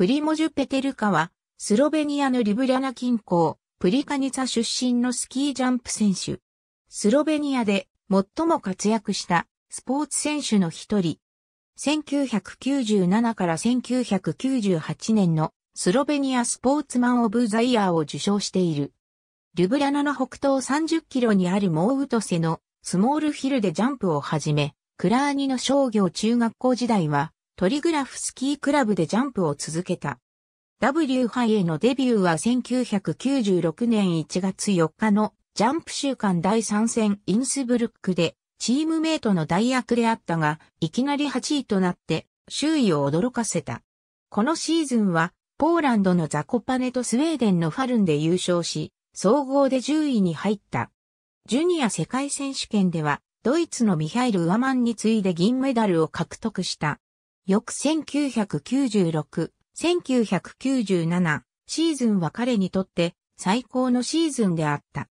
プリモジュ・ペテルカは、スロベニアのリブリャナ近郊、プリカニツァ出身のスキージャンプ選手。スロベニアで最も活躍したスポーツ選手の一人。1997から1998年のスロベニアスポーツマン・オブ・ザ・イヤーを受賞している。リブリャナの北東30キロにあるモーウトセのスモールヒルでジャンプをはじめ、クラーニの商業中学校時代はトリグラフスキークラブでジャンプを続けた。W 杯へのデビューは1996年1月4日のジャンプ週間第3戦インスブルックでチームメイトの代役であったが、いきなり8位となって周囲を驚かせた。このシーズンはポーランドのザコパネとスウェーデンのファルンで優勝し、総合で10位に入った。ジュニア世界選手権ではドイツのミハイル・ウアマンに次いで銀メダルを獲得した。翌1996、1997シーズンは彼にとって最高のシーズンであった。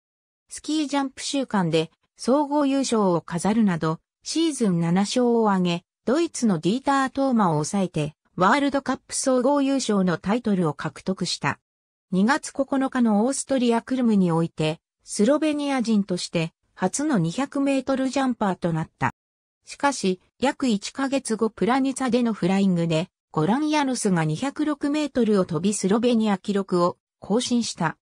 スキージャンプ週間で総合優勝を飾るなど、シーズン7勝を挙げ、ドイツのディーター・トーマを抑えて、ワールドカップ総合優勝のタイトルを獲得した。2月9日のオーストリア・クルムにおいて、スロベニア人として初の200メートルジャンパーとなった。しかし、約1ヶ月後プラニツァでのフライングで、ゴラン・ヤノスが206メートルを飛びスロベニア記録を更新した。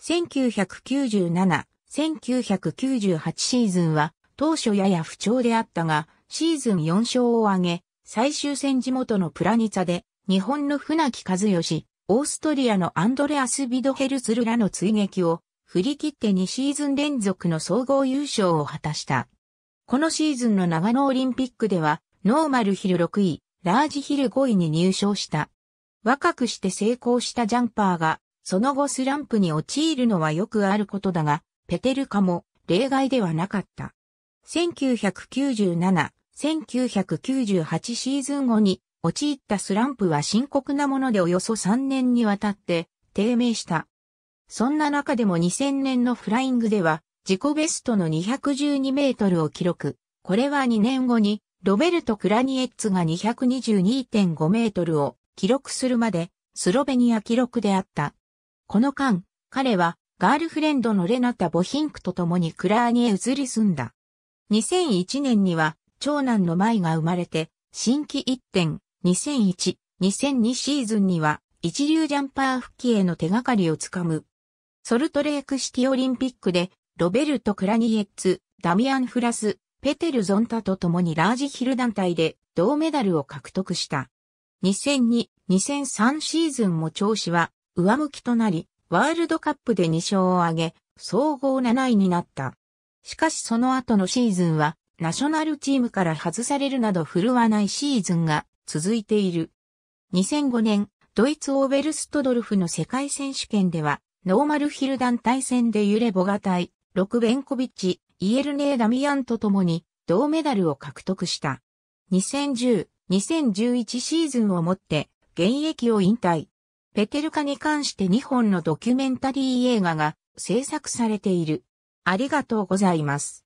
1997、1998シーズンは当初やや不調であったが、シーズン4勝を挙げ、最終戦地元のプラニツァで、日本の船木和義、オーストリアのアンドレアス・ビドヘルツルらの追撃を振り切って2シーズン連続の総合優勝を果たした。このシーズンの長野オリンピックでは、ノーマルヒル6位、ラージヒル5位に入賞した。若くして成功したジャンパーが、その後スランプに陥るのはよくあることだが、ペテルカも例外ではなかった。1997、1998シーズン後に陥ったスランプは深刻なものでおよそ3年にわたって低迷した。そんな中でも2000年のフライングでは自己ベストの212メートルを記録。これは2年後に、ロベルト・クラニエッツが222.5メートルを記録するまで、スロベニア記録であった。この間、彼は、ガールフレンドのレナタ・ボヒンクと共にクラーに移り住んだ。2001年には、長男のマイが生まれて、新規一点、2001、2002シーズンには、一流ジャンパー復帰への手がかりをつかむ。ソルトレークシティオリンピックでロベルト・クラニエッツ、ダミアン・フラス、ペテル・ゾンタと共にラージヒル団体で銅メダルを獲得した。2002、2003シーズンも調子は上向きとなり、ワールドカップで2勝を挙げ、総合7位になった。しかしその後のシーズンは、ナショナルチームから外されるなど振るわないシーズンが続いている。2005年、ドイツオーベルストドルフの世界選手権では、ノーマルヒル団体戦で揺れボガ隊、ロクベンコビッチ、イエルネー・ダミアンと共に銅メダルを獲得した。2010、2011シーズンをもって現役を引退。ペテルカに関して2本のドキュメンタリー映画が制作されている。ありがとうございます。